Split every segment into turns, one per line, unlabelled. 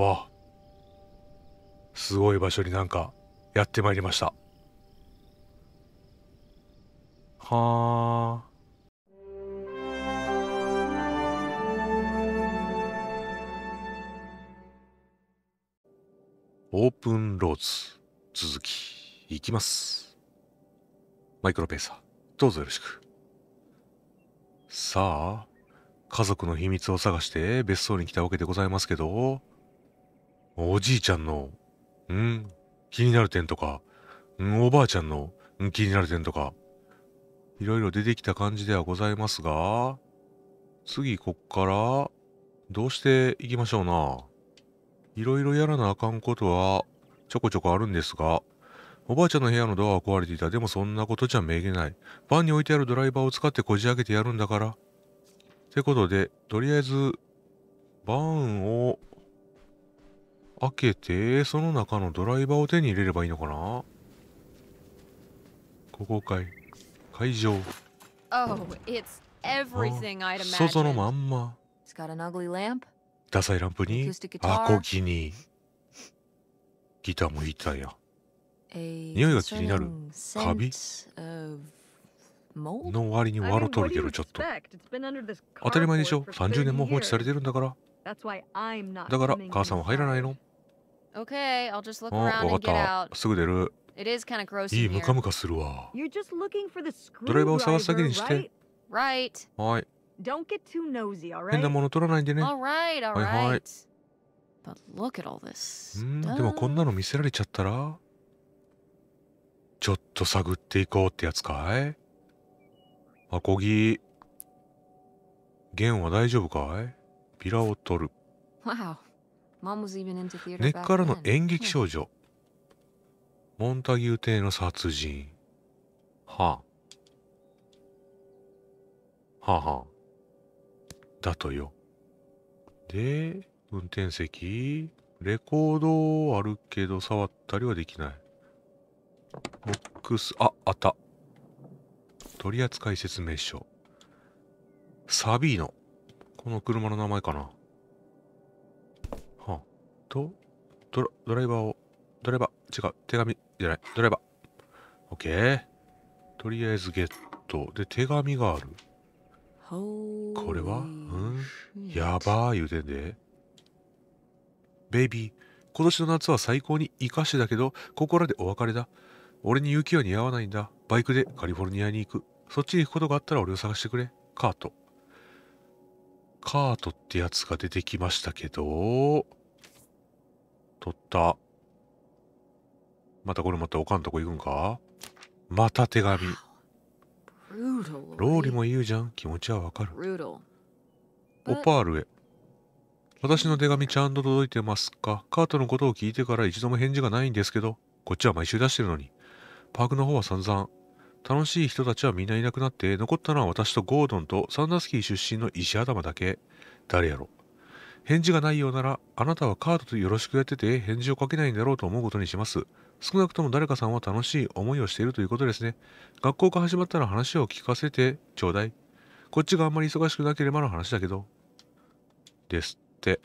わあすごい場所になんかやってまいりましたはあオープンローズ続きいきますマイクロペーサーどうぞよろしくさあ家族の秘密を探して別荘に来たわけでございますけどおじいちゃんの、ん、気になる点とか、ん、おばあちゃんの、ん、気になる点とか、いろいろ出てきた感じではございますが、次こっから、どうしていきましょうな。いろいろやらなあかんことは、ちょこちょこあるんですが、おばあちゃんの部屋のドアは壊れていた。でもそんなことじゃめげない。バンに置いてあるドライバーを使ってこじ開けてやるんだから。ってことで、とりあえず、バーンを開けて、その中のドライバーを手に入れればいいのかなここかい。会場。外のまんま。ダサいランプに、アコギに、ギターも弾いたや。
匂いが気になる。カビの割に笑うとるけど、ちょっと。当たり前でしょ。30年も放置されてるんだから。だから、母さ
んは入らないの
Okay, I'll just look around and get out. すぐ出る。It is kind of gross. いい、ムカムカするわ。You're just looking for the screwdriver, ドライバーを探すだけにして。Right. はい。Don't get too nosy, alright? 変なも
の取らないでね。Alright,
alright. はいはい。But look at all this. うん、でもこ
んなの見せられちゃったらちょっと探っていこうってやつかいアコギ。弦は大丈夫かいビラを取る。
Wow. 根っからの
演劇少女モンタギュー邸の殺人はあ、はあ、はあ、だとよで運転席レコードあるけど触ったりはできないボックスああった取扱説明書サビーノこの車の名前かなと、ドライバーを、ドライバー、違う、手紙じゃない、ドライバー。オッケー。とりあえずゲット。で、手紙がある。
これはうん
やばー言うてんで。ベイビー、今年の夏は最高に生かしてだけど、ここらでお別れだ。俺に雪は似合わないんだ。バイクでカリフォルニアに行く。そっちに行くことがあったら俺を探してくれ。カート。カートってやつが出てきましたけど、取った。またこれまっておかんとこ行くんかまた手紙。ローリも言うじゃん。気持ちはわかる。オパールへ。私の手紙ちゃんと届いてますかカートのことを聞いてから一度も返事がないんですけど、こっちは毎週出してるのに。パークの方は散々。楽しい人たちはみんないなくなって、残ったのは私とゴードンとサンダースキー出身の石頭だけ。誰やろ返事がないようなら、あなたはカードとよろしくやってて返事をかけないんだろうと思うことにします。少なくとも誰かさんは楽しい思いをしているということですね。学校が始まったら話を聞かせてちょうだい。こっちがあんまり忙しくなければの話だけど。ですって。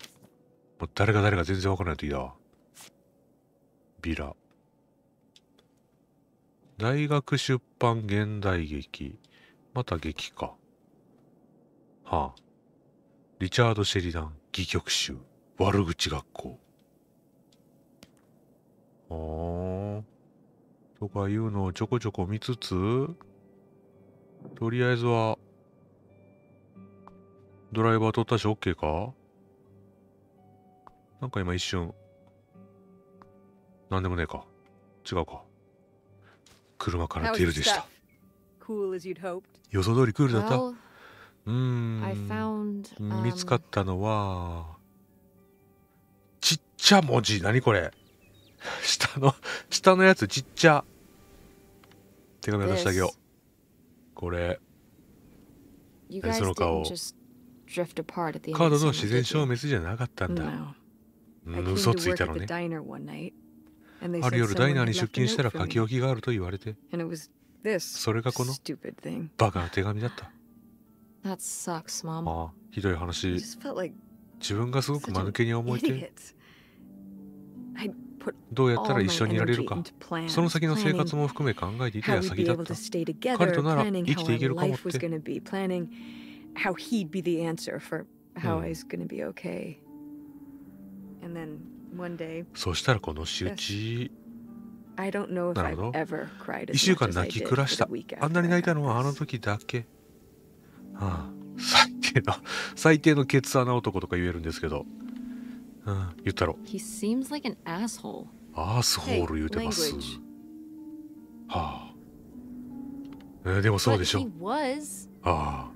もう誰が誰が全然わからないといだわ。ビラ。大学出版現代劇。また劇か。はあ。リチャード・シェリダン。戯曲集悪口学校ああとかいうのをちょこちょこ見つつとりあえずはドライバー取ったし OK かなんか今一瞬なんでもねえか違うか車から出るでした予想通りクールだったうん見つかったのはちっちゃ文字何これ 下の下のやつちっちゃ手紙渡してあげようこれ
その顔カードの自然消滅じゃなかったんだ、
no. 嘘ついたのね
ある夜ダイナーに出勤したら書き置きがあると言われて
それがこのバカな手紙だった
That sucks, Mom. あ
あ、ひどい話。
自
分がすごく間抜けに思えて。
どうやったら一緒にいられるか。その先の生活も含め考えていた矢先だった。彼となら生きていけるかもって。h o
そしたらこの仕打ち。
なるほど。1週間泣き暮らした。
あんなに泣いたのはあの時だけ。ああ最低の最低のケツ穴男とか言えるんですけど、う言ったろ
He seems like an asshole. アースホール言うてます、hey,
はあ、えー、でもそうでしょあ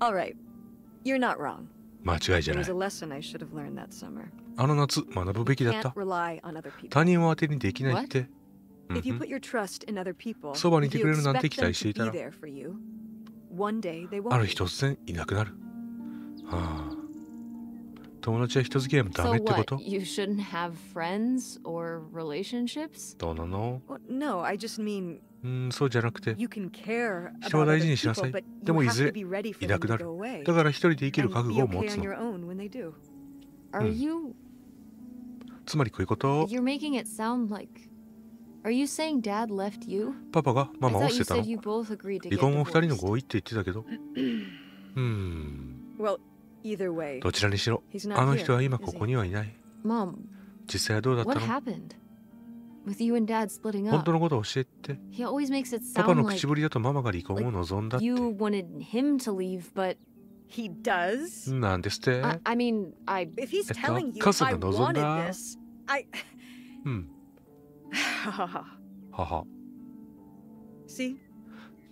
あ Alright, you're not wrong
間違いじゃないあの夏学ぶべきだった他人を当てにできないって
そばにいてくれるなんて期待していたら、ある日
突然いなくなる。友達は人付き合いもダメってことどうなそうじゃなくて、
人は大事にしなさい。でもいずいなくなる。だから一人で生きる覚悟を持つ
つまりこういうこと。パパがママを捨てたの離
婚を二人の
合意って言ってたけど。どちらにしろ、あの人は今ここにはいない。実際はどうだったの
本当
のこと教えて。
パパの口ぶ
りだとママが離婚を望んだっですって。えが
望んだ。
うん。母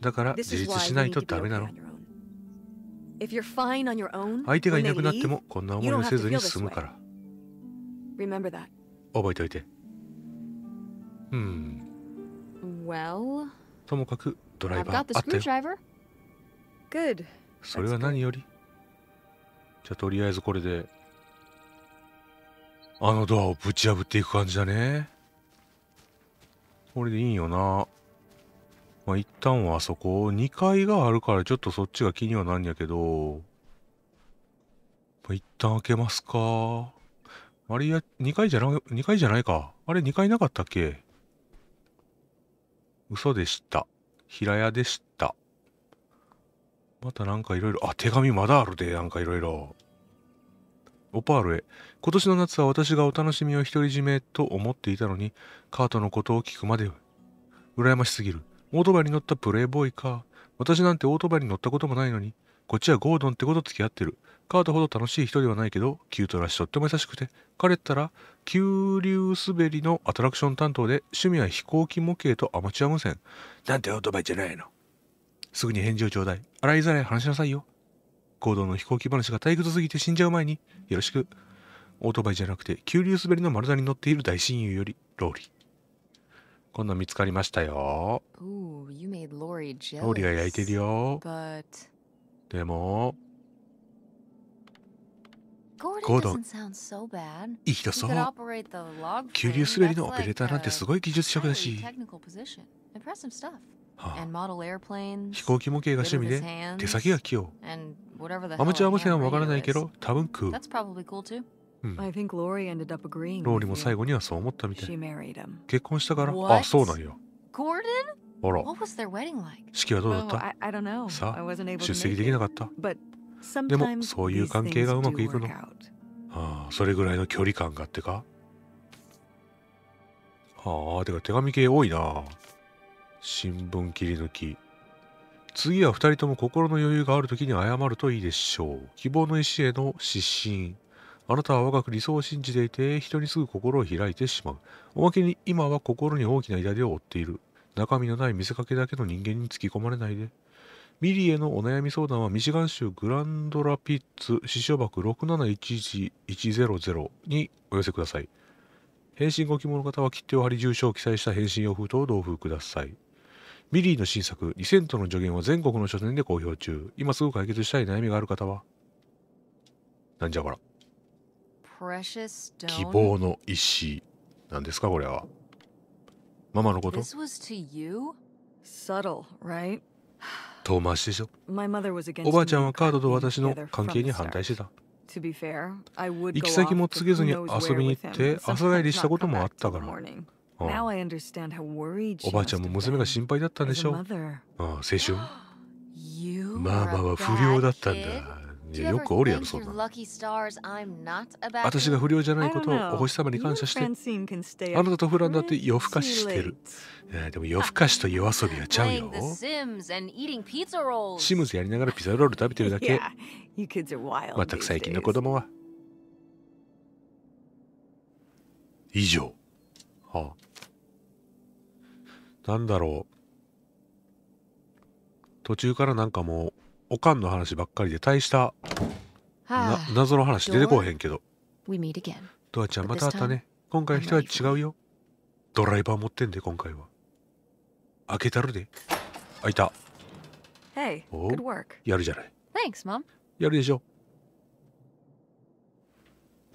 だから自立しないとダメなの
相手がいなくなってもこんな思いをせずに済むから覚
えておいてうんともかくドライバーあったよ。それは何より。じゃあとりあえずこれであのドアをぶち破っていく感じだね。これでいいよな。まあ、一旦はあそこ、2階があるからちょっとそっちが気にはなんやけど、まあ、一旦開けますか。あれや、2階じゃな、2階じゃないか。あれ2階なかったっけ嘘でした。平屋でした。またなんかいろいろ、あ、手紙まだあるで、なんかいろいろ。オパールへ今年の夏は私がお楽しみを独り占めと思っていたのにカートのことを聞くまで羨ましすぎるオートバイに乗ったプレイボーイか私なんてオートバイに乗ったこともないのにこっちはゴードンってこと付き合ってるカートほど楽しい人ではないけどキュートらしとっても優しくて彼ったら急流滑りのアトラクション担当で趣味は飛行機模型とアマチュア無線なんてオートバイじゃないのすぐに返事をちょうだい洗いざらい話しなさいよ行動の飛行機話が退屈すぎて死んじゃう前に、よろしく。オートバイじゃなくて、急流滑りの丸太に乗っている大親友より、ローリー。こんな見つかりましたよ。
ローリーが焼い
てるよ。でも、ゴードン、いい人そう。
急流滑りのオペレーターなんてすご
い技術職だし。
飛行機模型が趣味で手先が器用アマチュア無線はわからないけど多分食う、うん、ローリも最後にはそう思ったみたい結婚したからあそうなんよあら式はどうだったさあ出席できなかった
でもそういう関係がうまくいくのああそれぐらいの距離感があってかはあてか手紙系多いな新聞切り抜き次は2人とも心の余裕がある時に謝るといいでしょう希望の石への指針あなたは若く理想を信じていて人にすぐ心を開いてしまうおまけに今は心に大きな痛手を負っている中身のない見せかけだけの人間に突き込まれないでミリへのお悩み相談はミシガン州グランドラピッツ支所箱6711100にお寄せください返信ご希望の方は切手を貼り住所を記載した返信用封筒を同封くださいミリーの新作、リセントの助言は全国の書店で公表中。今すぐ解決したい悩みがある方はなんじゃこら。
希望
の石。なんですか、これは。ママのこと遠回しでしょおばあちゃんはカードと私の関係に反対してた。
行き先も告げずに遊びに行って朝
帰りしたこともあったからおばあちゃんも娘が心配だったんでしょう。うん、青春。まあまあ不良だったんだ。よくおるやろそんな。私が不良じゃないことをお星様に感謝し
て。あな
たとフランだって夜更かししてる。でも夜更かしと夜遊びはちゃうよ。シムズやりながらピザロール食べてるだけ。まったく最近の子供は。以上。なんだろう。途中からなんかもう、おかんの話ばっかりで、大した、謎の話出てこへんけど。ドアちゃん、また会ったね。今回人は違うよ。ドライバー持ってんで、今回は。開けたるで。開いた。おやるじゃない。やるでしょ。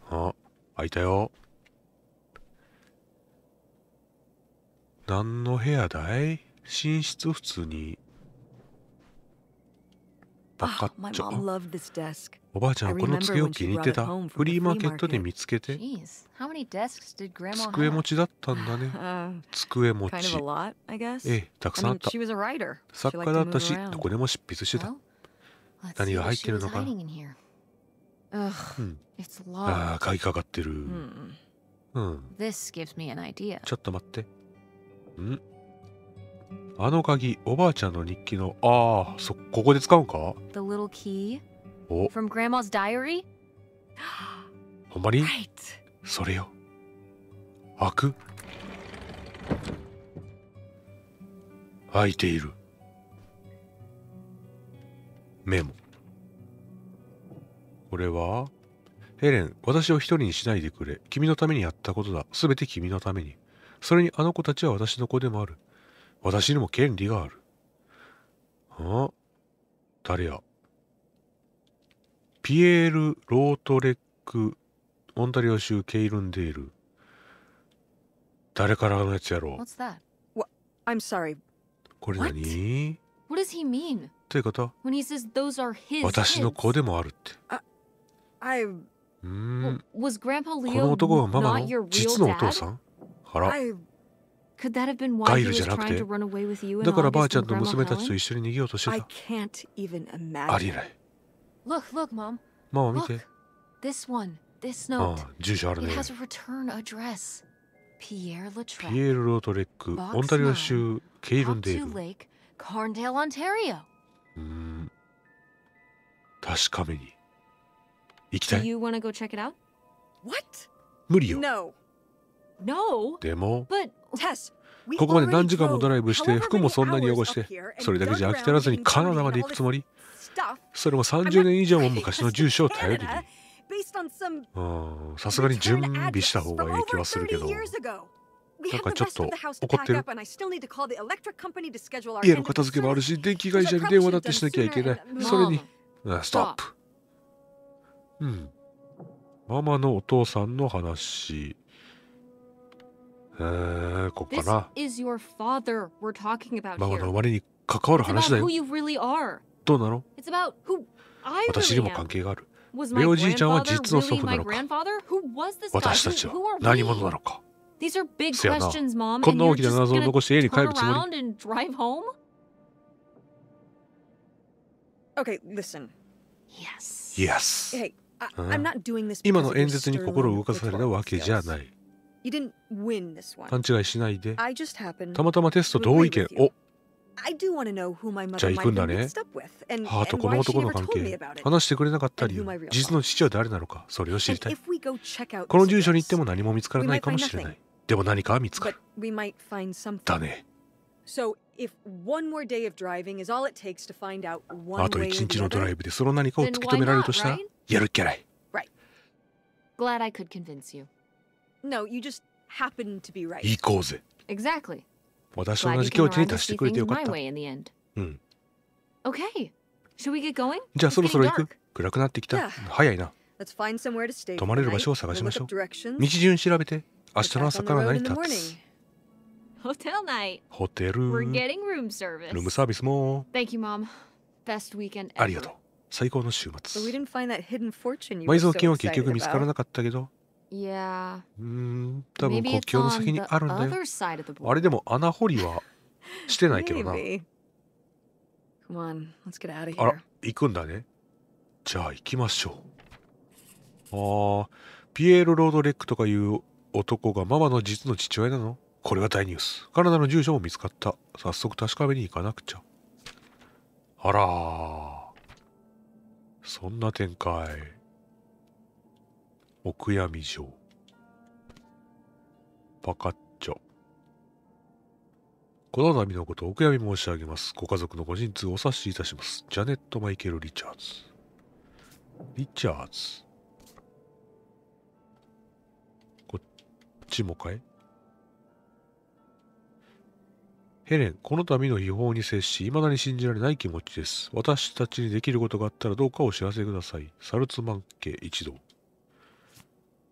あ、開いたよ。何の部屋だい寝室普通に。バカッチ
ョ。おばあちゃん、この机を気に入ってた。フリーマーケットで見つけて。机持ちだっ
たんだね。机持ち。ええ、たくさんあった。作家だったし、どこでも執筆してた。何が入ってるのかう
ん、ああ、鍵かかってる。うん。ちょっ
と待って。んあの鍵、おばあちゃんの日記の、ああ、そ、ここで使うんか
?The little key? お From grandma's diary?
ほんまに、right. それよ。開く開いている。メモ。これはヘレン、私を一人にしないでくれ。君のためにやったことだ。すべて君のために。それにあの子たちは私の子でもある。私にも権利がある。ん?。あ誰やピエール・ロートレック・オンタリオ州ケイルンデール。誰からのやつやろう
What's that? What? I'm sorry.
これ何
What does he mean? ということ When he says those are his 私の子でもあるって。I... ん。この男はママの実のお父さんあらガイルじゃなくてだからばあちゃんと娘たちと一緒に逃げようとしてたありえないママ見てああ住所あるねピエール・ロー
トレック、オンタリオ州ケイルンデール。
う
ん、確かめに。行きたい無理よ。でも ここまで何時間もドライブして服もそんなに汚してそれだけじゃ飽き足らずにカナダまで行くつもりそれも30年以上も昔の住所を頼りに さすがに準備した方が影響はするけどなん
かちょっと怒ってる家の片
付けもあるし電気会社に電話だってしなきゃいけないそれにストップうんママのお父さんの話え、ここかな。孫の生まれに関わる話だよ。どうなの私にも関係がある。レオじいちゃんは実の祖父なのか
私たちは何者なのかせやな、こんな大きな謎を残して家に帰るつもり Okay, listen. Yes. Yes. Hey, I'm not doing this 今の演説に心を動かされたわけじゃない。勘違
いしないで。た
またまテスト同意見。おじゃあ行くんだね。母とこの男の関係。
話してくれなかった理由。実の父は誰なのか、それを知りたい。この住所に行っても何も見つからないかもしれない。でも何かは見つか
る。だね。あと一日のドラ
イブでその何かを突き止められるとしたら、やるっきゃない。
Glad I could convince you. No, you just h a p p e n to be right. 行こうぜ。Exactly.
私と同じ境地に達してくれてよかった。うん。
Okay. Should we get going? じゃあそろそろ行く。
暗くなってきた。早いな。
泊まれる場所を探しましょう。道
順調べて、明日の朝から何り立
つ。ホテルナイ
ト。ホテル。ル
ームサ
ービスも。
Thank you, Mom. Best weekend ever. ありがとう。
最高の週末。
埋蔵金は結局見つからなかったけど、うー
ん、多分国境の先にあるんだよ。あれでも穴掘りはしてないけどな。
あら
行くんだね。じゃあ行きましょう。ああ、ピエール・ロードレックとかいう男がママの実の父親なのこれは大ニュース。カナダの住所も見つかった。早速確かめに行かなくちゃ。あらー。そんな展開。お悔やみ状パカッチョこの度のことお悔やみ申し上げますご家族のご人痛をお察しいたしますジャネット・マイケル・リチャーズリチャーズこっちもかいヘレン、この度の違法に接し、未だに信じられない気持ちです。私たちにできることがあったらどうかお知らせください。サルツマン家一同。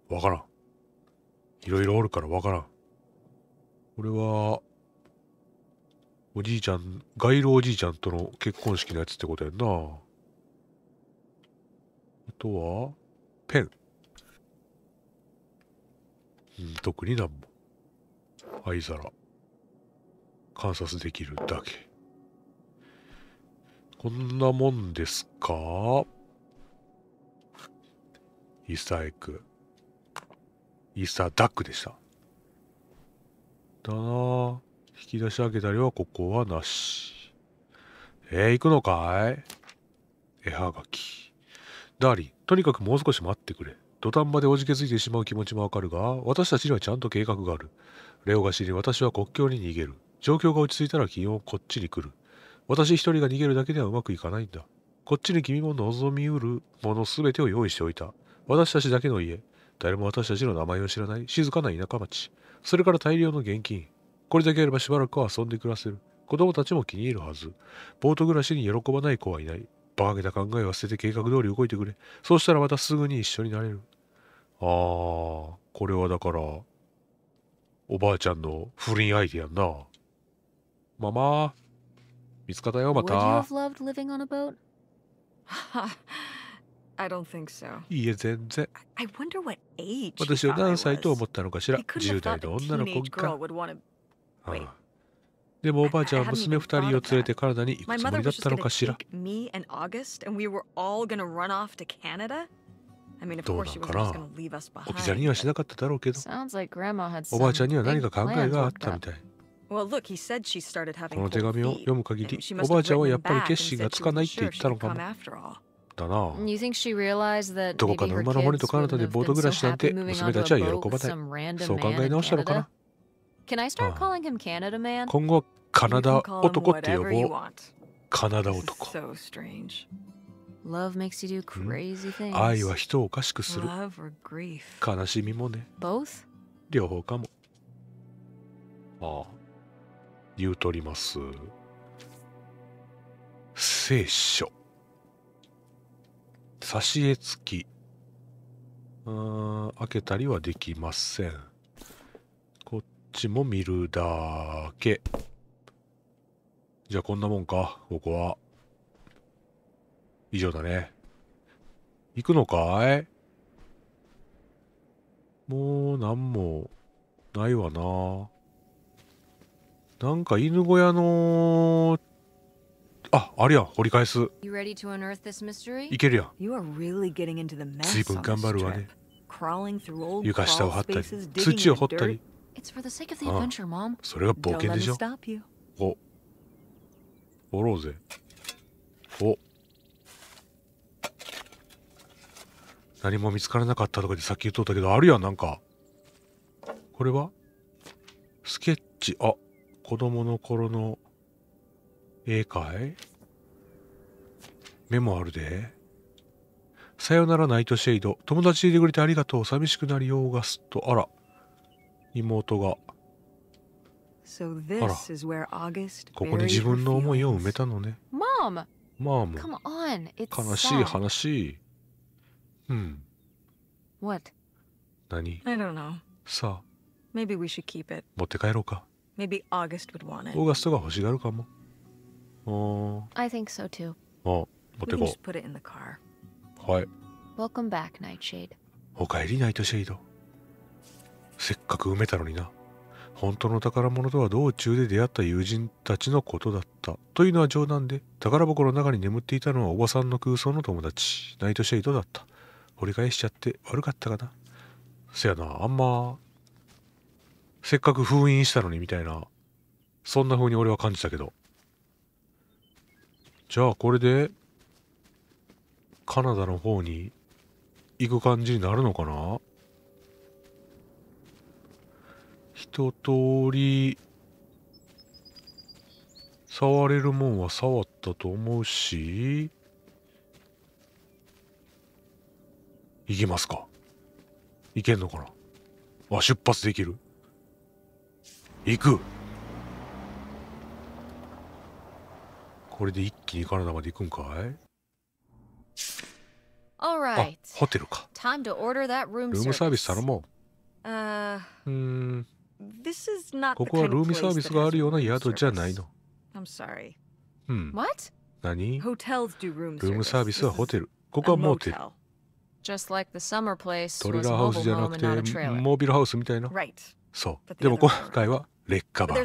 わからん。いろいろおるからわからん。俺は、おじいちゃん、街路おじいちゃんとの結婚式のやつってことやんな。あとは、ペン。うん、特になんも。灰皿。観察できるだけ。こんなもんですかリサイクイースターダックでした。だなぁ。引き出し開けたりはここはなし。えー、行くのかい絵はがき。ダーリン、とにかくもう少し待ってくれ。土壇場でおじけづいてしまう気持ちもわかるが、私たちにはちゃんと計画がある。レオが知り、私は国境に逃げる。状況が落ち着いたら君をこっちに来る。私一人が逃げるだけではうまくいかないんだ。こっちに君も望みうるもの全てを用意しておいた。私たちだけの家。誰も私たちの名前を知らない静かな田舎町。それから大量の現金。これだけあればしばらくは遊んで暮らせる。子供たちも気に入るはず。ボート暮らしに喜ばない子はいない。馬鹿げた考えは捨てて計画通り動いてくれ。そうしたらまたすぐに一緒になれる。あー、これはだから、おばあちゃんの不倫相手やんな。ママ、見つかったよ、また。
I don't think so.
いいえ、全然。
I wonder what age 私は何歳と思
ったのかしら ?10 代の女の子か。でもおばあちゃんは娘2人を連れて体に行くつもりだったのかしらど
うなんかな置き去りに
はしなかっただろうけど、
おばあちゃんには何か考えがあったみたい。この
手紙を読む限り、おばあちゃんはやっぱり決心がつかないって言ったのか
も。ったな。どこかの馬の森とカ
ナダでボート暮らしなんて娘たちは喜ばない。そう考え直したのかな。
今後カナダ男って呼ぼう。
カナダ男。
愛は人をおかしくする。
悲しみもね。両方かも。ああ。言うとります。聖書。挿絵付き。うん、開けたりはできません。こっちも見るだけ。じゃあこんなもんか、ここは。以上だね。行くのかいもうなんもないわな。なんか犬小屋のあ、あれや、掘り返す。
いけるや。ずいぶん頑張るわね。床下を張ったり、土を掘ったり。ああそれが冒険でしょ。
お。掘ろうぜ。お。何も見つからなかったとかでさっき言っとったけど、あるやん、なんか。これはスケッチ。あ、子供の頃のええー、かいメモあるで。さよならナイトシェイド。友達いてくれてありがとう。寂しくなりようがすっと。あら。妹が。あら。
ここに自分の
思いを埋めたのね。マ o m マーム。悲しい話。うん。What? 何さあ。
持って帰ろうか。Maybe August would want it. オーガ
ストが欲しがるかも。I
think so too.
あ、持ってこ
う。はい。Welcome back, Nightshade.
おかえり、ナイトシェイド。せっかく埋めたのにな。本当の宝物とは道中で出会った友人たちのことだった。というのは冗談で、宝箱の中に眠っていたのはおばさんの空想の友達、ナイトシェイドだった。掘り返しちゃって悪かったかな。せやな、あんま、せっかく封印したのにみたいな、そんな風に俺は感じたけど。じゃあこれでカナダの方に行く感じになるのかな一通り触れるもんは触ったと思うし行きますか行けんのかなあ出発できる行くこれで一気にカナダまで行くんかい
Alright. あ、ホテルか。Time to order that room ルームサービス頼もう。Uh, うん。This is not ここはルームサービスがあるような宿じゃないの。I'm sorry. うん。What? 何 Hotels do room service. ル
ームサービスはホテル。ここはモーテル。
Just like the summer place トレーラーハウスじゃなくて、モ
ービルハウスみたいな。Right. そう。でも今回は劣化版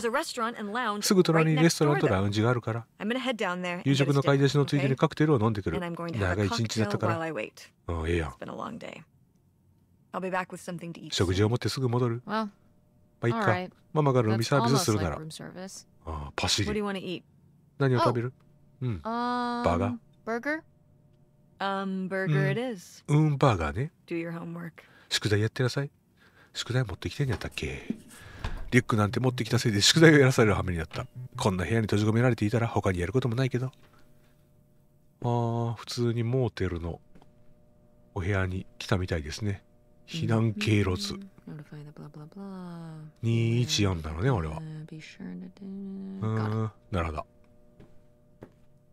すぐ隣にレストランとラウンジがあるから夕食の買い出しのついでにカ
クテルを飲んでくる長い一日だったからうんええやん食事を持ってすぐ戻る、まあいっかママが飲みサービスするならああパシリ何を食べるうん
バーガーうんバ
ーガーね宿題やってなさい宿題持ってきてんやったっけリュックなんて持ってきたせいで宿題をやらされる羽目になった。こんな部屋に閉じ込められていたら他にやることもないけど。ああ、普通にモーテルのお部屋に来たみたいですね。避難経路図。214だろうね、俺は。うん、なるほど。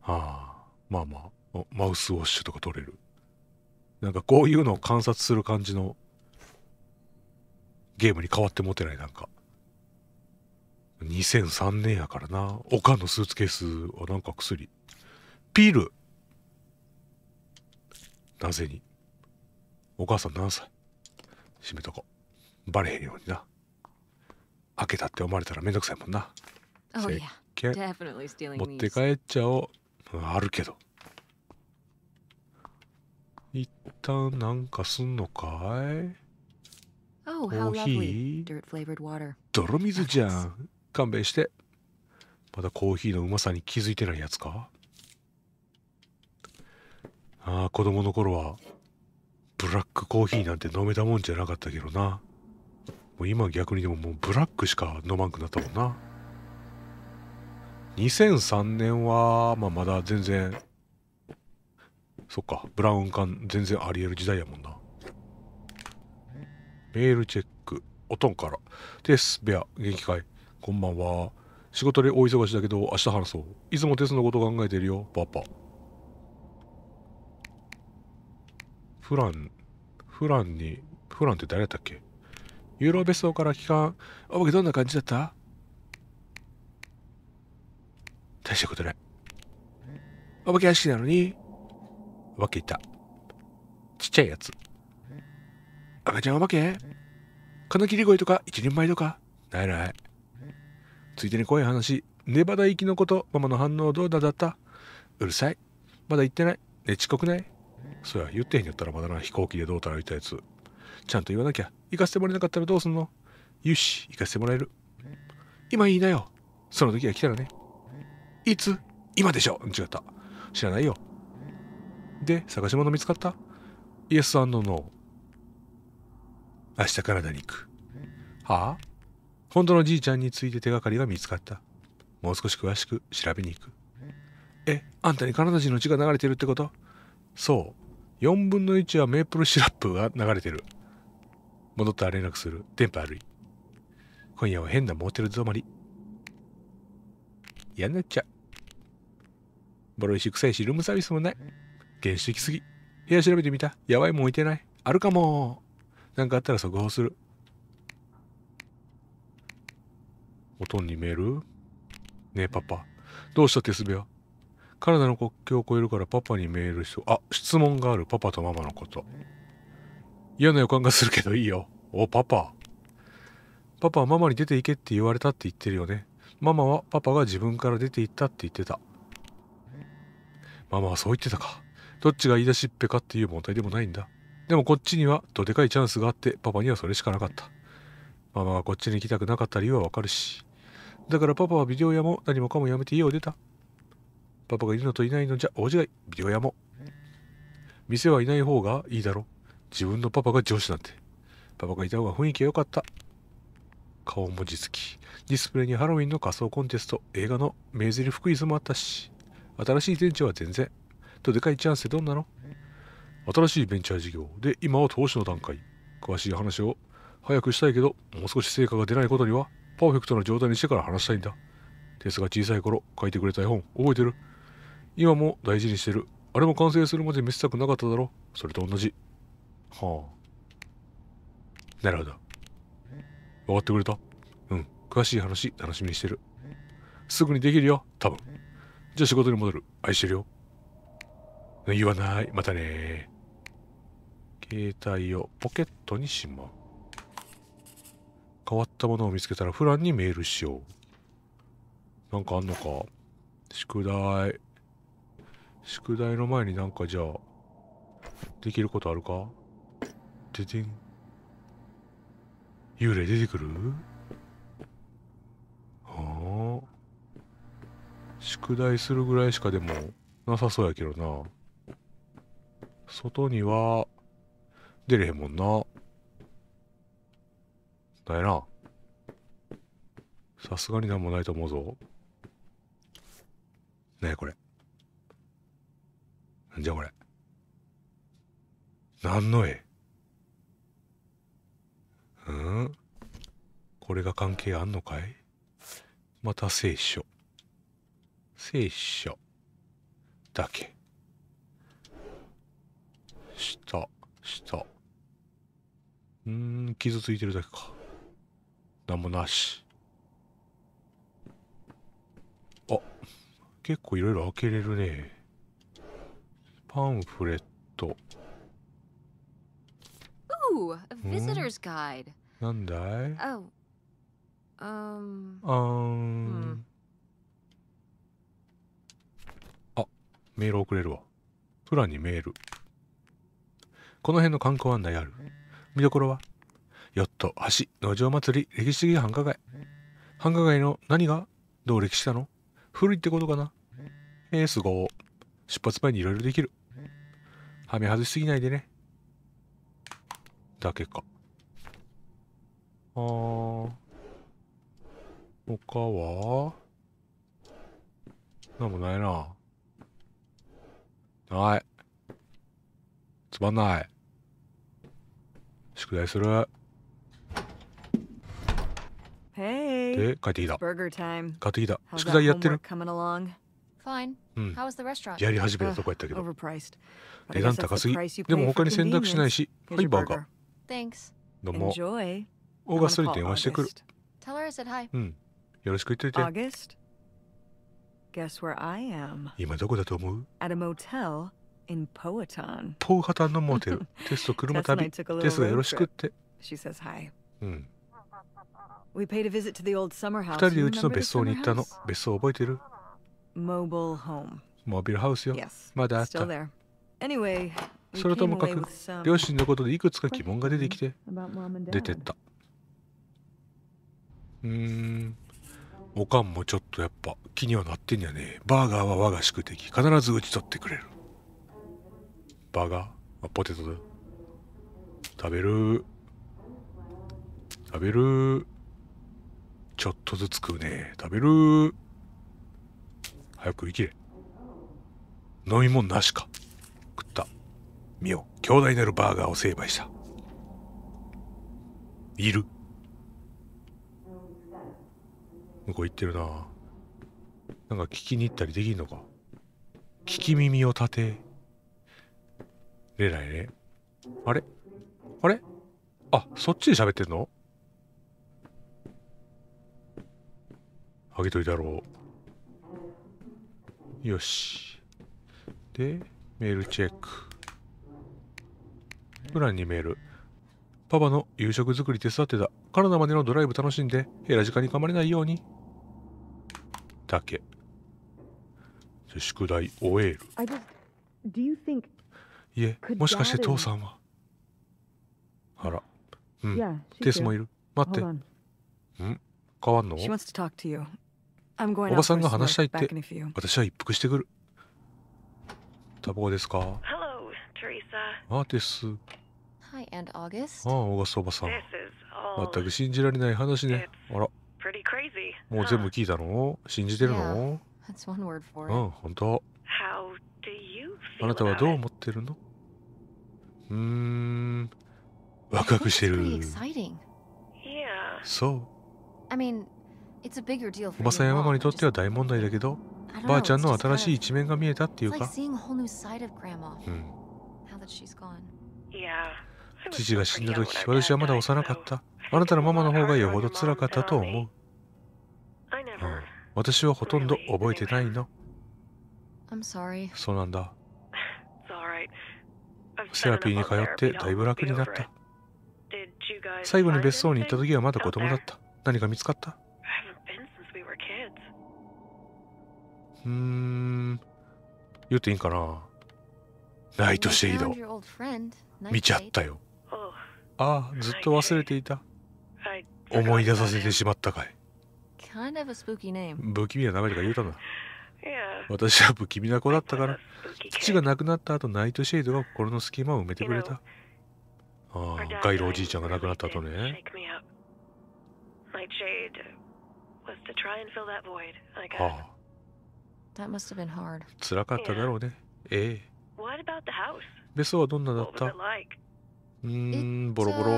ああ、まあまあ、マウスウォッシュとか取れる。なんかこういうのを観察する感じのゲームに変わってもてない、なんか。2003年やからなおかんのスーツケースはなんか薬ピールなぜにお母さん何歳閉めとこバレへんようにな開けたって思われたらめんどくさいもんな、oh, 石持って帰っちゃおうあるけど一旦なんかすんのかい
Oh, h ー w l
泥水じゃん。勘弁してまだコーヒーのうまさに気づいてないやつかああ子供の頃はブラックコーヒーなんて飲めたもんじゃなかったけどなもう今逆にでももうブラックしか飲まんくなったもんな2003年は、まあ、まだ全然そっかブラウン管全然ありえる時代やもんなメールチェックおとんからですベア元気かいこんばんは仕事で大忙しだけど明日話そういつもテスのこと考えてるよパパフランフランにフランって誰だったっけユーロ別荘から帰還おけどんな感じだった大したことないお化け屋敷なのにお化けいたちっちゃいやつ赤ちゃんお化け金切り声とか一人前とかないないついでに怖い話。ネバダ行きのこと、ママの反応どうだだったうるさい。まだ行ってない。え。遅刻ない。そゃ言ってへんやったらまだな、飛行機でどうたら言ったやつ。ちゃんと言わなきゃ。行かせてもらえなかったらどうすんのよし、行かせてもらえる。今いいなよ。その時が来たらね。いつ今でしょ違った。知らないよ。で、探し物見つかったイエスノー。明日カナダに行く。はあ本当のじいちゃんについて手がかりが見つかった。もう少し詳しく調べに行く。え、あんたにカナダ人の血が流れてるってことそう。4分の1はメープルシロップが流れてる。戻ったら連絡する。電波悪い。今夜は変なモーテル止まり。嫌になっちゃう。ボロいし臭いし、ルームサービスもない。原始的すぎ。部屋調べてみた。やばいもん置いてない。あるかも。なんかあったら速報する。音にメールねえ、パパ。どうした手すべはカナダの国境を越えるからパパにメールしよあ、質問がある。パパとママのこと。嫌な予感がするけどいいよ。お、パパ。パパはママに出て行けって言われたって言ってるよね。ママはパパが自分から出て行ったって言ってた。ママはそう言ってたか。どっちが言い出しっぺかっていう問題でもないんだ。でもこっちにはどでかいチャンスがあってパパにはそれしかなかった。ママがこっちに行きたくなかった理由はわかるし。だからパパはビデオ屋も何もかもやめて家を出た。パパがいるのといないのじゃ大違い。ビデオ屋も。店はいない方がいいだろ。自分のパパが上司なんて。パパがいた方が雰囲気が良かった。顔文字付き。ディスプレイにハロウィンの仮装コンテスト、映画の名リフクイズもあったし、新しい店長は全然。とでかいチャンスでどんなの新しいベンチャー事業で今は投資の段階。詳しい話を早くしたいけど、もう少し成果が出ないことにはパーフェクトな状態にしてから話したいんだ。ですが小さい頃書いてくれた絵本覚えてる今も大事にしてる。あれも完成するまで見せたくなかっただろそれと同じ。はあ。なるほど。分かってくれたうん。詳しい話楽しみにしてる。すぐにできるよ。多分。じゃあ仕事に戻る。愛してるよ。言わない。またね携帯をポケットにしまう。変わったものを見つけたらフランにメールしよう。なんかあんのか。宿題。宿題の前になんかじゃあ、できることあるかでてん。幽霊出てくるはあ。宿題するぐらいしかでもなさそうやけどな。外には出れへんもんな。ないな。さすがになんもないと思うぞ。ねえ、これ。なんじゃこれ。なんの絵うんこれが関係あんのかいまた聖書。聖書。だけ。下、下。うん、傷ついてるだけか。何もなしあ結構いろいろ開けれるねパンフレット
Ooh, a visitor's guide.
なんだい
Oh. Um.
m あ、メール送れるわ。プランにメール。この辺の観光案内ある。見どころはヨット、橋、農場祭り、歴史的繁華街。繁華街の何がどう歴史なの古いってことかなえー、すごー。出発前にいろいろできる。はめ外しすぎないでね。だけか。あー。他はなんもないな。ない。つまんない。宿題する。
Hey. で、帰ってきた。Burger time. 買ってきた。How's 宿 that 題やって homework る coming along? Fine. Mm. How was the restaurant? やり始めたとこやったけど。Overpriced. 値段高すぎ。でも他に選択しないし、ハイバーガー。Thanks.
どうも、Enjoy. オーガストに電話してくる。
Tell her I said hi.
うん。よろしく言っといて。
August? Guess where I am? 今どこだと思う At a motel in Powhatan.
ポーハタンのモーテル。テスト車 Tess and I 旅。took a テスト little がよ road ろしくっ trip. て。
She says hi.
うん。2人
でうちの別荘に行ったの。
別荘覚えてる
モー
ビルハウスよ。まだあった。そ
れともかく、両親のことでいくつか疑問が出てきて、出てった。
うーん。おかんもちょっとやっぱ気にはなってんやねバーガーは我が宿敵必ず打ち取ってくれるバーガーポテトだ食べる食べる。ちょっとずつ食うね。食べる。早く売り切れ。飲み物なしか。食った。見よ。兄弟なるバーガーを成敗した。いる。向こう行ってるな。なんか聞きに行ったりできんのか。聞き耳を立て。れないね。あれあれあ、そっちで喋ってんのあげといたろう。よし。で、メールチェック。プランにメール。パパの夕食作り手伝ってた。カナダまでのドライブ楽しんで、ヘラ時間にかまれないように。だけ。宿題終える。いえ、もしかして父さんは。あら。うん。テスもいる。待って。ん変わんの
おばさんが話したいって、
私は一服してくる。タバコですか
h
ーティス Teresa.
あ、です。あオ
ーガストおばさん。全く信じられない話ね。あら。もう全部聞いたの信じてるのうん、本当。あなたはどう思ってるのうーん、ワクワクしてる。そう。
I mean, おばさんやママ
にとっては大問題だけど、ばあちゃんの新しい一面が見えたっていうか。うん。父が死んだ時、私はまだ幼かった。あなたのママの方がよほど辛かったと思う。うん、私はほとんど覚えてないの。そうなんだ。セラピーに通ってだいぶ楽になった。
最後に別荘に行った時はまだ
子供だった。何か見つかったうん。言うていいんかなナイトシェイド。見ちゃったよ。ああ、ずっと忘れていた。思い出させてしまったかい。不気味な名前とか言うたな私は不気味な子だったから、父が亡くなった後、ナイトシェイドが心の隙間を埋めてくれた。ああ、ガイロおじいちゃんが亡くなった後ね。ああ。
That must have been hard.
辛かっただろうね。ええ。What about the house? 別荘はどんなだった What was it like? うーん、ボロボロ。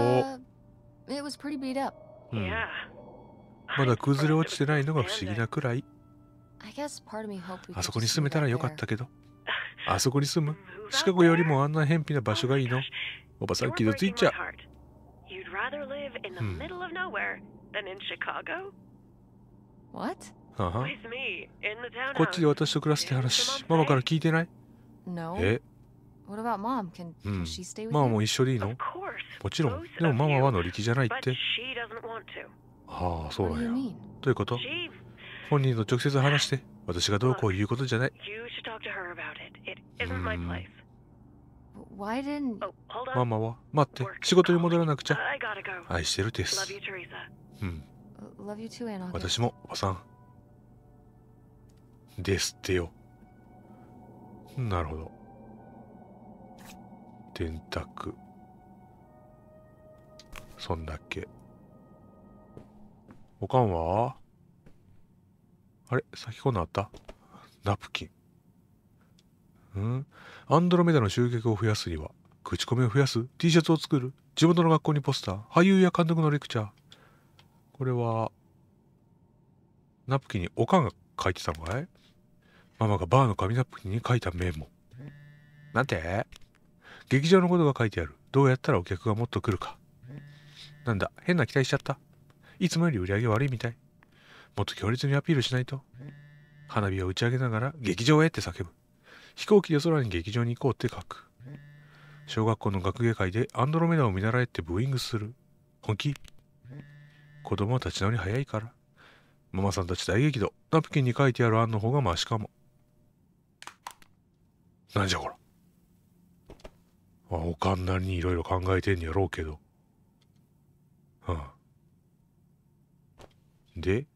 It was pretty beat up.
うん。Yeah. まだ崩れ落ちてないのが不思議なくらい。
I guess part of me hoped we あそこ
に住めたらよかったけど。あそこに住むシカゴよりもあんな偏僻な場所がいいのおばさん傷ついちゃう。
You'd rather live in the middle of nowhere than in Chicago?
What? こっちで私と暮らすって話、ママから聞いてない、no.
えうん、マ
マも一緒でいいのもちろん。でもママは乗り気じゃないって。ああ、そうなんや。どういうこと本人と直接話して、私がどうこう言うことじゃない。ママは、待って、仕事に戻らなくちゃ。愛してるです。うん。私も、おばさん。ですってよ。なるほど。電卓。そんだけ。おかんはあれ先こんなあったナプキン。んアンドロメダの集客を増やすには、口コミを増やす ?T シャツを作る地元の学校にポスター俳優や監督のレクチャーこれは、ナプキンにおかんが書いてたのかいママがバーの紙ナプキンに書いたメモ。なんて劇場のことが書いてある。どうやったらお客がもっと来るか。なんだ、変な期待しちゃった。いつもより売り上げ悪いみたい。もっと強烈にアピールしないと。花火を打ち上げながら劇場へって叫ぶ。飛行機で空に劇場に行こうって書く。小学校の学芸会でアンドロメダを見習えってブーイングする。本気子供は立ち直り早いから。ママさんたち大激怒。ナプキンに書いてある案の方がマシかも。何じゃこら。まあ、おかんなりにいろいろ考えてんやろうけど。うん。で、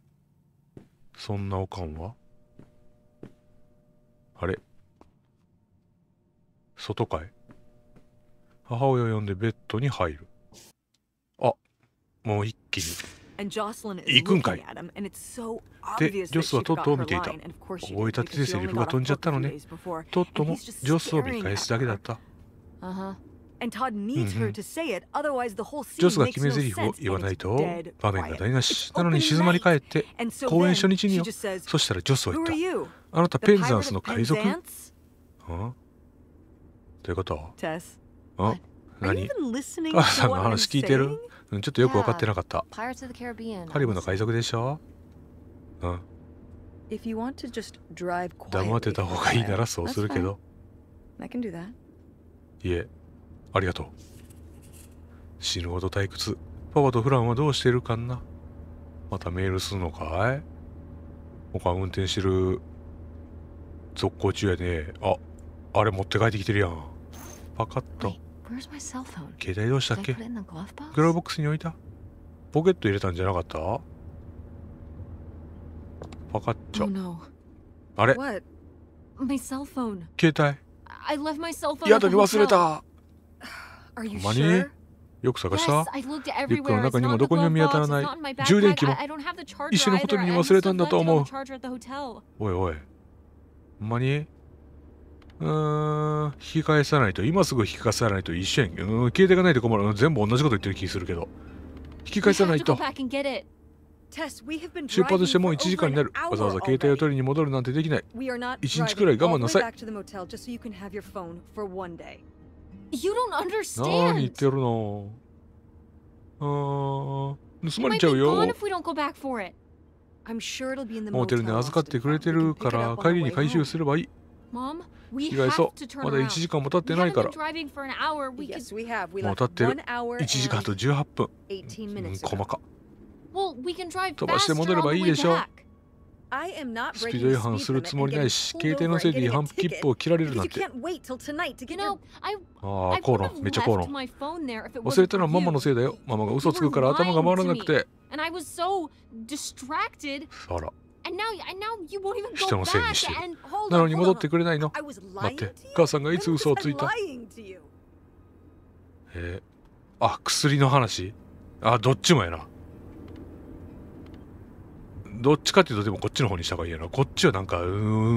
そんなおかんはあれ外かい母親を呼んでベッドに入る。あ、もう一気に。
行くんかいで、ジョスはトットを見ていた。覚えたてでセリフが飛んじゃったのね。トットもジョスを見返すだけだった。ジョスが決め台詞を言わないと
場面が台無し。なのに静まり返って公演初日によ。そしたらジョスは言った。あなたペンザンスの海賊はということあ何母さんの話聞いてるうん、ちょっとよく分かってなかった。カリブの海賊でしょうん。
黙ってた方がいいならそうするけど。
いえ、ありがとう。死ぬほど退屈。パパとフランはどうしてるかなまたメールすんのかい他運転してる続行中やね。あ、あれ持って帰ってきてるやん。パカッと。
携帯どうしたっけグ
ローボックスに置いたポケット入れたんじゃなかったパカッチョ。あれ
携帯。やだに忘れた。ほんまに
よく探した
リュックの中にもどこにも見当たらない充電器も一緒のホテルに忘れたんだと思う
おいおいほんまにうん、引き返さないと、今すぐ引き返さないと一緒やん。うん、消えていかないと困る。全部同じこと言ってる気するけど。引き返さないと。出
発してもう1時間になる。わざわざ携帯
を取りに戻るなんてできない。1日くらい我慢なさい。何言ってるのうー、盗まれちゃうよ。モ
ーテル
に預かってくれてるから帰りに回収すればいい。
意外そう。まだ1時間も経ってないから。もう経ってる。1時間と18分。うん、細か。飛ばして戻ればいいでしょ。うスピード違反するつもりないし、携帯のせいで違反切符を切られるなんて。ああ、口論、めっちゃ口論。忘れたのはママのせいだ
よ。ママが嘘つくから頭が回らなくて。あら。
人のせいにして
る。なのに戻ってくれないの待って、母さんがいつ嘘をついたえー、あ、薬の話あ、どっちもやな。どっちかっていうとでもこっちの方にした方がいいやな。こっちはなんか、う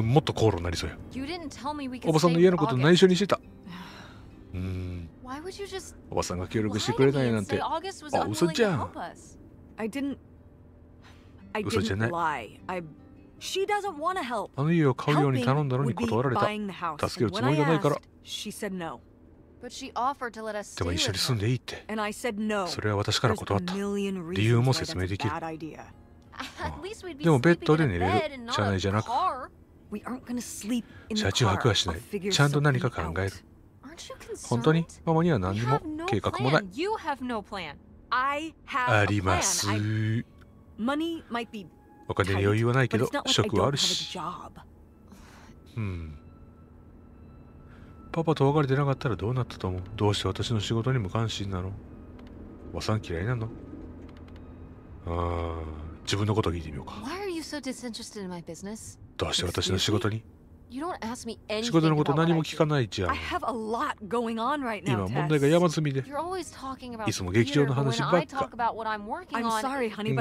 ん、もっと口論になりそうや。
おばさんの家のこと内緒にしてた。
うん。おばさんが協力してくれないなんて。あ、嘘じゃん。
嘘じゃない。She doesn't want to help.
あの家を買うように頼んだのに断られた。助けるつもりがないから。で
も一緒に住んでいいって。それは私から断った。理由も説明できる。でもベッドで寝れる。車内じゃなく。車中泊はしない。ちゃんと何か考える。本当に
ママには何にも計画もない。
あります。
お金に余裕はないけど、職はあるし。うん。パパと別れてなかったらどうなったと思うどうして私の仕事に無関心なのおばさん嫌いなのああ、自分のこと聞いてみようか。どうして私の仕事に
仕事のこと何
も聞かないじゃん。
今問題が山積みで。いつも劇場の話ばっか。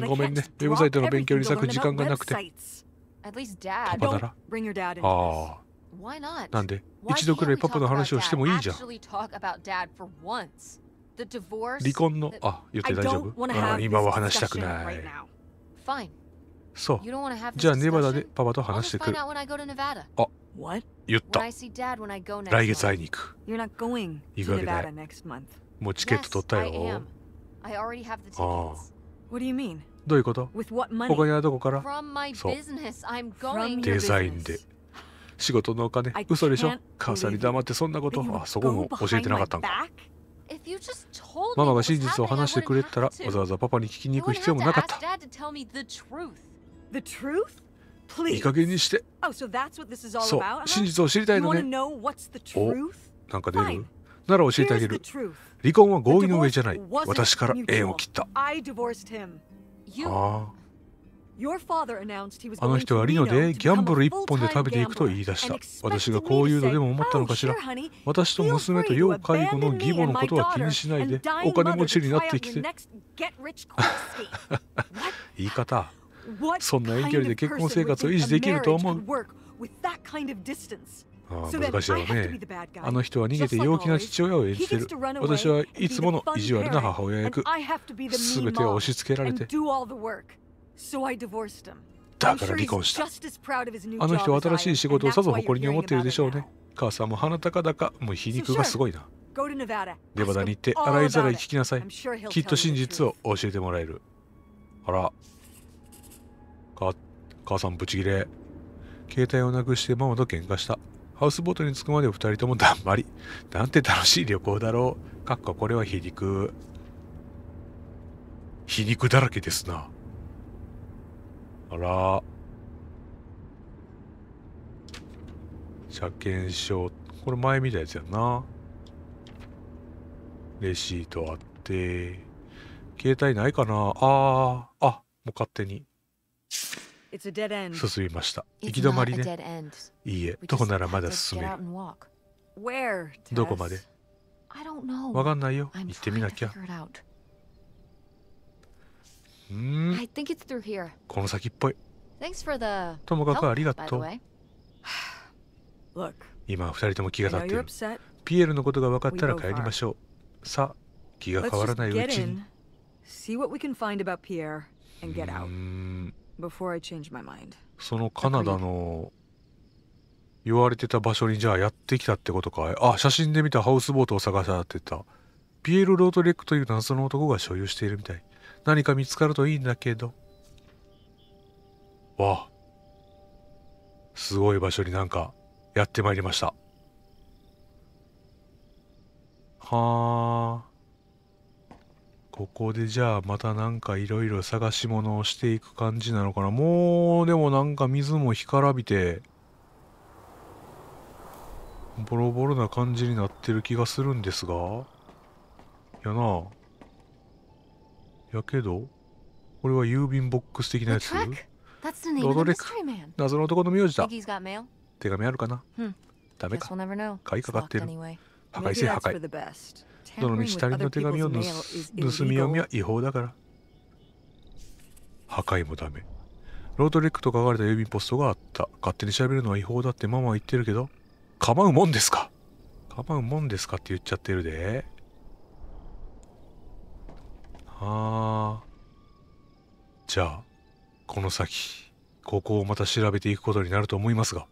ごめんね。ウェブサイトの勉強に咲く時間がなくて。パパならああ。なんで一度くらいパパの話をしてもいいじゃん。離婚の、あ、言って大丈夫今は話したくない。
そう。じゃあネバダでパパと話してくる。あ、言った。
来月会いに行く。行くわけない。
もうチケット取ったよ。
あ
あ。どういうこと
他にはどこからそう。デザインで。
仕事のお金、嘘でしょ母さんに黙ってそんなこと、あ、そこも教えてなかったんか。ママが真実を話してくれたらわざわざパパに聞きに行く必要もなかった。
いい加減にして。そう、真実を知りたいのね。お、
なんか出るなら教えてあげる。離婚は合意の上じゃない。私から縁を切っ
た。ああ。あの人はリノでギャンブ
ル一本で食べていくと言い出した。私がこういうのでも思ったのかしら。私と娘と要介護の義母のことは気にしないで、お金持ちになってきて。言い方。
そんな遠距離で結婚生活を維持できると思うああ難しいよね。あの人は逃げて陽気な父親を演じてる。私はいつもの意地悪な母親役。すべてを押し付けられて。
だから離婚し
た。あの人は新しい仕事をさぞ誇りに思っているで
しょうね。母さんも鼻高々、もう皮肉がすごいな。ネバダに行って洗いざらい聞きなさい。きっと真実を教えてもらえる。あら、母さんブチギレ。携帯をなくしてママと喧嘩した。ハウスボートに着くまで2人ともだんまり。なんて楽しい旅行だろう。かっここれは皮肉。皮肉だらけですな。あら。車検証。これ前見たやつやな。レシートあって。携帯ないかなああ、あ、もう勝手に。
進みました行き止まりねいいえどこならまだ進めるどこまでわかんないよ行ってみなきゃ
うんこの先っぽい
ともかくありがとう
今二人とも気が立っているピエールのことが分かったら帰りましょうさあ気が変わらないうちにうんそのカナダの言われてた場所にじゃあやってきたってことかあ写真で見たハウスボートを探したって言ったピエール・ロートレックという謎の男が所有しているみたい何か見つかるといいんだけどわあすごい場所になんかやってまいりましたはあここでじゃあまたなんかいろいろ探し物をしていく感じなのかなもうでもなんか水も干からびてボロボロな感じになってる気がするんですがやなやけどこれは郵便ボックス的なやつロドレック謎の男の名字だ手紙あるかな、ダメか買いかかってる
破壊せ破壊どの道足りの手紙を盗み読みは違
法だから。破壊もダメ。ロードレックと書かれた郵便ポストがあった。勝手に調べるのは違法だってママは言ってるけど、構うもんですか構うもんですかって言っちゃってるで。はあ。じゃあ、この先、ここをまた調べていくことになると思いますが、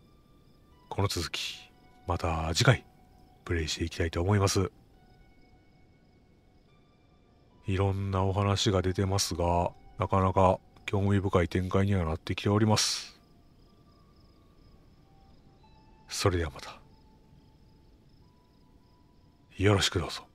この続き、また次回、プレイしていきたいと思います。いろんなお話が出てますが、なかなか興味深い展開にはなってきております。それではまた。よろしくどうぞ。